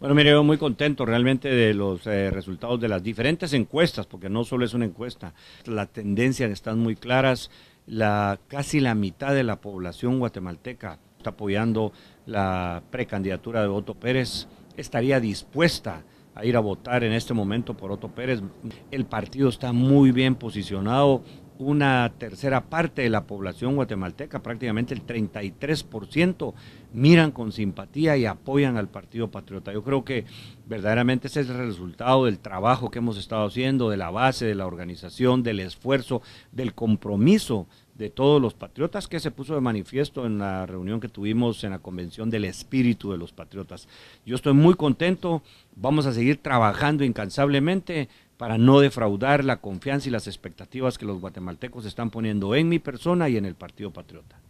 Bueno, mire, yo muy contento realmente de los eh, resultados de las diferentes encuestas, porque no solo es una encuesta, las tendencias están muy claras, la, casi la mitad de la población guatemalteca está apoyando la precandidatura de Otto Pérez, estaría dispuesta a ir a votar en este momento por Otto Pérez. El partido está muy bien posicionado, una tercera parte de la población guatemalteca, prácticamente el 33%, miran con simpatía y apoyan al Partido Patriota. Yo creo que verdaderamente ese es el resultado del trabajo que hemos estado haciendo, de la base, de la organización, del esfuerzo, del compromiso de todos los patriotas que se puso de manifiesto en la reunión que tuvimos en la convención del espíritu de los patriotas. Yo estoy muy contento, vamos a seguir trabajando incansablemente para no defraudar la confianza y las expectativas que los guatemaltecos están poniendo en mi persona y en el Partido Patriota.